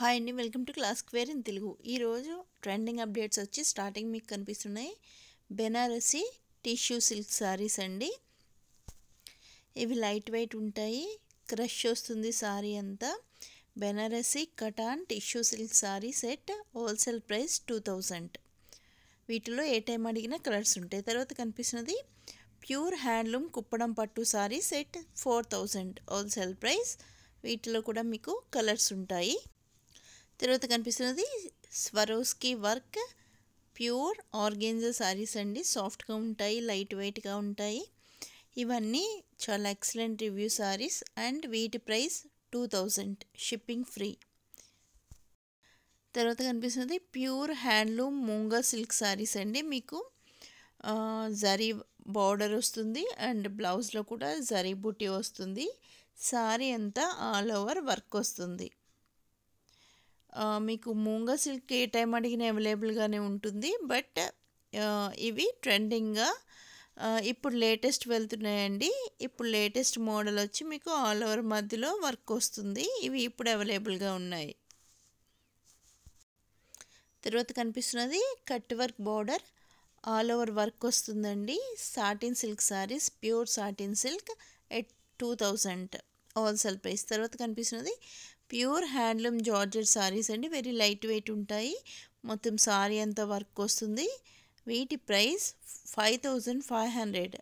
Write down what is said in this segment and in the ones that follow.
hi అండి welcome to class square in Telugu ఈరోజు trending updates వచ్చి స్టార్టింగ్ మీకు కనిపిస్తున్నాయి బెనారసి టిష్యూ సిల్క్ శారీస్ అండి ఇవి లైట్ వెయిట్ ఉంటాయి క్రష్ వస్తుంది శారీ అంతా Banarasi katan tissue silk sari set wholesale price two thousand వీటిలో ఏ టైం అడిగినా కలర్స్ ఉంటాయి తర్వాత కనిపిస్తున్నది ప్యూర్ హ్యాండ్లూమ్ కుప్పడం పట్టు sari set four thousand wholesale price వీటిలో కూడా మీకు కలర్స్ ఉంటాయి తర్వాత కనిపిస్తున్నది Swarovski work pure organza saris అండి సాఫ్ట్గా ఉంటాయి లైట్ వెయిట్గా ఉంటాయి ఇవన్నీ చాలా ఎక్సలెంట్ రివ్యూ సారీస్ అండ్ వీటి price two thousand shipping free తర్వాత కనిపిస్తున్నది pure handloom moonga silk saris అండి మీకు జరీ బార్డర్ వస్తుంది అండ్ బ్లౌజ్లో కూడా జరీ బుట్టి వస్తుంది సారీ అంతా ఆల్ ఓవర్ వర్క్ వస్తుంది మీకు మూంగా సిల్క్ ఏ టైం అడిగినా అవైలబుల్గానే ఉంటుంది బట్ ఇవి ట్రెండింగ్గా ఇప్పుడు లేటెస్ట్ వెళ్తున్నాయండి ఇప్పుడు లేటెస్ట్ మోడల్ వచ్చి మీకు ఆల్ ఓవర్ మధ్యలో వర్క్ వస్తుంది ఇవి ఇప్పుడు అవైలబుల్గా ఉన్నాయి తర్వాత కనిపిస్తున్నది cut work border all over work వస్తుందండి satin silk saris pure satin silk at two thousand wholesale price తర్వాత కనిపిస్తున్నది ప్యూర్ హ్యాండ్లూమ్ జార్జెట్ సారీస్ అండి వెరీ లైట్ వెయిట్ ఉంటాయి మొత్తం సారీ అంతా వర్క్ వస్తుంది వీటి price five thousand five hundred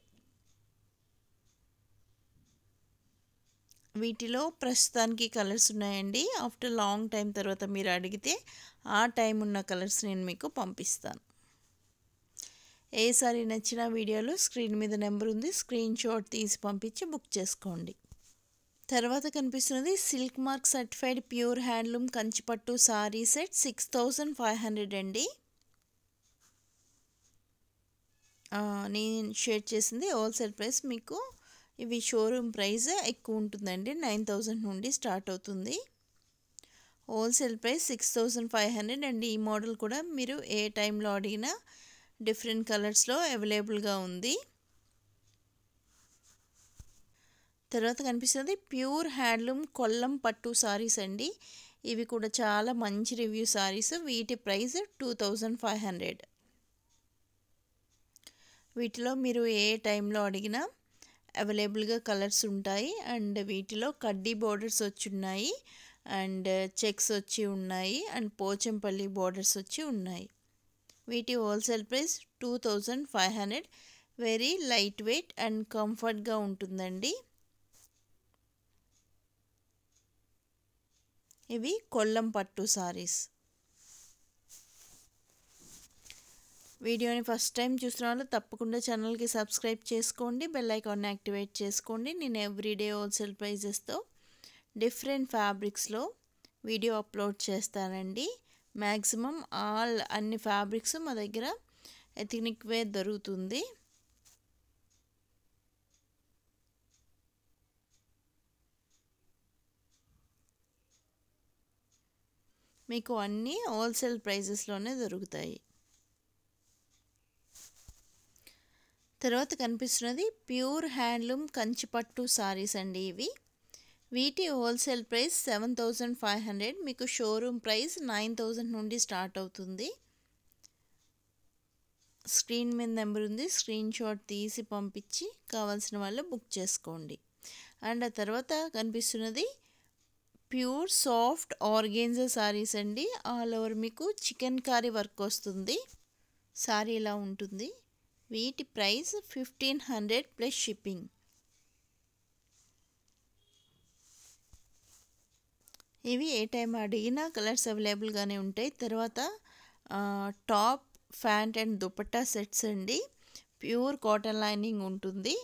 వీటిలో ప్రస్తుతానికి కలర్స్ ఉన్నాయండి ఆఫ్టర్ లాంగ్ టైం తర్వాత మీరు అడిగితే ఆ టైం ఉన్న కలర్స్ నేను మీకు పంపిస్తాను ఏ సారీ నచ్చిన వీడియోలో స్క్రీన్ మీద నెంబర్ ఉంది స్క్రీన్ షాట్ తీసి పంపించి బుక్ చేసుకోండి తర్వాత కనిపిస్తున్నది silk mark certified pure handloom కంచిపట్టు sari set six thousand five hundred అండి నేను షేర్ చేసింది హోల్సేల్ ప్రైస్ మీకు ఇవి షోరూమ్ ప్రైస్ ఎక్కువ ఉంటుందండి నైన్ థౌజండ్ నుండి స్టార్ట్ అవుతుంది wholesale price six thousand five hundred and ఈ మోడల్ కూడా మీరు ఏ టైంలో అడిగినా డిఫరెంట్ కలర్స్లో అవైలబుల్గా ఉంది తర్వాత కనిపిస్తుంది ప్యూర్ హ్యాండ్లూమ్ కొల్లం పట్టు సారీస్ అండి ఇవి కూడా చాలా మంచి రివ్యూ సారీస్ వీటి price two thousand five hundred వీటిలో మీరు ఏ టైంలో అడిగినా అవైలబుల్గా కలర్స్ ఉంటాయి అండ్ వీటిలో కడ్డీ బోర్డర్స్ వచ్చి ఉన్నాయి అండ్ చెక్స్ వచ్చి ఉన్నాయి అండ్ పోచంపల్లి బోర్డర్స్ వచ్చి ఉన్నాయి వీటి wholesale price two thousand five hundred very light weight and కంఫర్ట్గా ఉంటుందండి ఇవి కొల్లం పట్టు సారీస్ వీడియోని ఫస్ట్ టైం చూసిన వాళ్ళు తప్పకుండా ఛానల్కి సబ్స్క్రైబ్ చేసుకోండి బెల్ ఐకాన్ని యాక్టివేట్ చేసుకోండి నేను ఎవ్రీడే హోల్సేల్ ప్రైజెస్తో డిఫరెంట్ ఫ్యాబ్రిక్స్లో వీడియో అప్లోడ్ చేస్తానండి మ్యాక్సిమం ఆల్ అన్ని ఫ్యాబ్రిక్స్ మా దగ్గర ఎథినిక్ వేర్ దొరుకుతుంది మీకు అన్నీ హోల్సేల్ ప్రైజెస్లోనే దొరుకుతాయి తర్వాత కనిపిస్తున్నది ప్యూర్ హ్యాండ్లూమ్ కంచిపట్టు సారీస్ అండి ఇవి వీటి wholesale price seven thousand five hundred మీకు షోరూమ్ ప్రైస్ నైన్ థౌజండ్ నుండి స్టార్ట్ అవుతుంది స్క్రీన్ మీద నెంబర్ ఉంది స్క్రీన్ షాట్ తీసి పంపించి కావాల్సిన వాళ్ళు బుక్ చేసుకోండి అండ్ ఆ తర్వాత కనిపిస్తున్నది ప్యూర్ సాఫ్ట్ ఆర్గెన్జా శారీస్ అండి ఆల్ ఓవర్ మీకు చికెన్ కర్రీ వర్క్ వస్తుంది శారీ ఇలా ఉంటుంది వీటి price fifteen hundred plus shipping ఇవి ఏ టైం అడిగినా కలర్స్ అవైలబుల్గానే ఉంటాయి తర్వాత top pant and dupatta sets అండి ప్యూర్ కాటన్ లైనింగ్ ఉంటుంది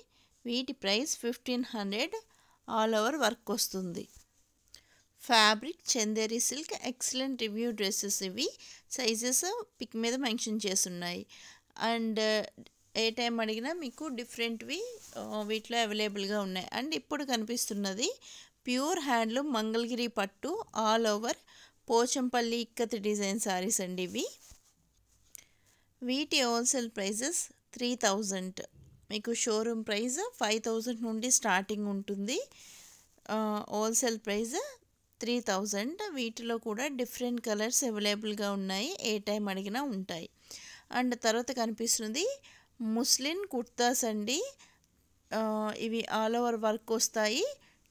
వీటి price fifteen hundred all over work వస్తుంది fabric Chanderi silk excellent review dresses ఇవి సైజెస్ పిక్ మీద మెన్షన్ ఉన్నాయి అండ్ ఏ టైం అడిగినా మీకు డిఫరెంట్వి వీటిలో అవైలబుల్గా ఉన్నాయి అండ్ ఇప్పుడు కనిపిస్తున్నది ప్యూర్ హ్యాండ్లూమ్ మంగళగిరి పట్టు all over Pochampally ikat design saris అండి ఇవి వీటి హోల్సేల్ ప్రైజెస్ త్రీ థౌజండ్ మీకు షోరూమ్ ప్రైస్ ఫైవ్ థౌజండ్ నుండి స్టార్టింగ్ ఉంటుంది హోల్సేల్ ప్రైస్ త్రీ థౌజండ్ వీటిలో కూడా డిఫరెంట్ కలర్స్ అవైలబుల్గా ఉన్నాయి ఏ టైం అడిగినా ఉంటాయి అండ్ తర్వాత కనిపిస్తుంది ముస్లిన్ కుర్తాస్ అండి ఇవి ఆల్ ఓవర్ వర్క్ వస్తాయి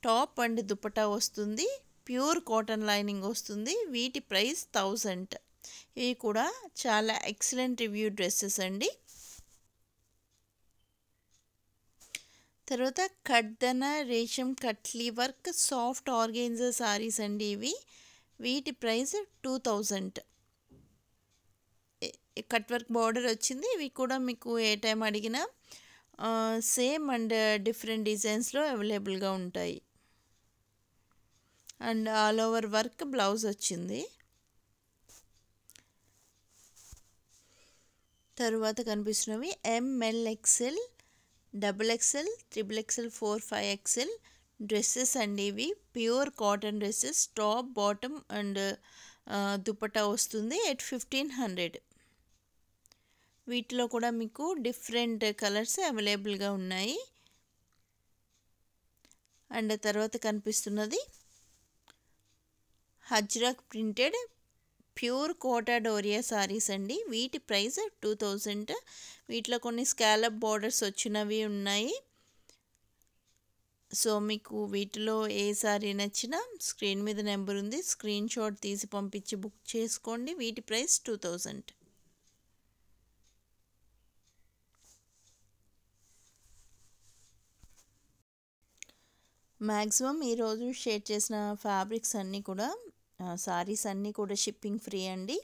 టాప్ అండ్ దుపటా వస్తుంది ప్యూర్ కాటన్ లైనింగ్ వస్తుంది వీటి ప్రైస్ థౌజండ్ ఇవి కూడా చాలా ఎక్సలెంట్ రివ్యూ డ్రెస్సెస్ అండి తర్వాత ఖడ్దన రేషం కట్లీ వర్క్ సాఫ్ట్ ఆర్గైన్జా సారీస్ అండి ఇవి వీటి price two thousand cut work border వచ్చింది ఇవి కూడా మీకు ఏ టైం అడిగినా సేమ్ అండ్ డిఫరెంట్ డిజైన్స్లో అవైలబుల్గా ఉంటాయి and all over work blouse వచ్చింది తరువాత కనిపిస్తున్నవి M L XL double XL triple XL four five XL dresses అండి ఇవి pure cotton dresses top bottom and dupatta వస్తుంది ఎట్ ఫిఫ్టీన్ హండ్రెడ్ వీటిలో కూడా మీకు డిఫరెంట్ కలర్స్ అవైలబుల్గా ఉన్నాయి అండ్ తర్వాత కనిపిస్తున్నది హజ్రాక్ ప్రింటెడ్ ప్యూర్ కోటా డోరియా సారీస్ అండి వీటి ప్రైస్ టూ థౌజండ్ వీటిలో కొన్ని స్కాలప్ బార్డర్స్ వచ్చినవి ఉన్నాయి సో మీకు వీటిలో ఏ సారీ నచ్చినా స్క్రీన్ మీద నెంబర్ ఉంది స్క్రీన్ షాట్ తీసి పంపించి బుక్ చేసుకోండి వీటి ప్రైస్ టూ థౌజండ్ మ్యాక్సిమం ఈరోజు షేర్ చేసిన ఫ్యాబ్రిక్స్ అన్నీ కూడా సారీస్ అన్నీ కూడా షిప్పింగ్ ఫ్రీ అండి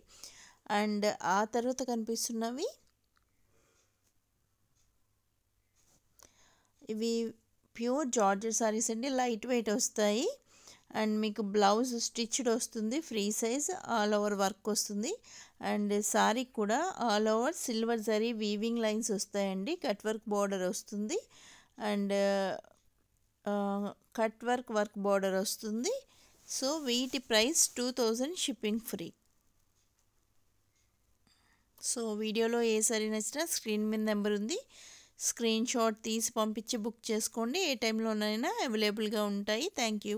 అండ్ ఆ తర్వాత కనిపిస్తున్నవి ఇవి ప్యూర్ జార్జెట్ సారీస్ అండి లైట్ వెయిట్ వస్తాయి అండ్ మీకు బ్లౌజ్ స్టిచ్డ్ వస్తుంది free size all over work వస్తుంది అండ్ శారీ కూడా all over silver zari weaving lines వస్తాయండి కట్ వర్క్ బార్డర్ వస్తుంది and cut work work border వస్తుంది సో వీటి price two thousand shipping free so వీడియోలో ఏ సరీ నచ్చినా స్క్రీన్ మీద నెంబర్ ఉంది స్క్రీన్ షాట్ తీసి పంపించి బుక్ చేసుకోండి ఏ టైంలోనైనా అవైలబుల్గా ఉంటాయి థ్యాంక్ యూ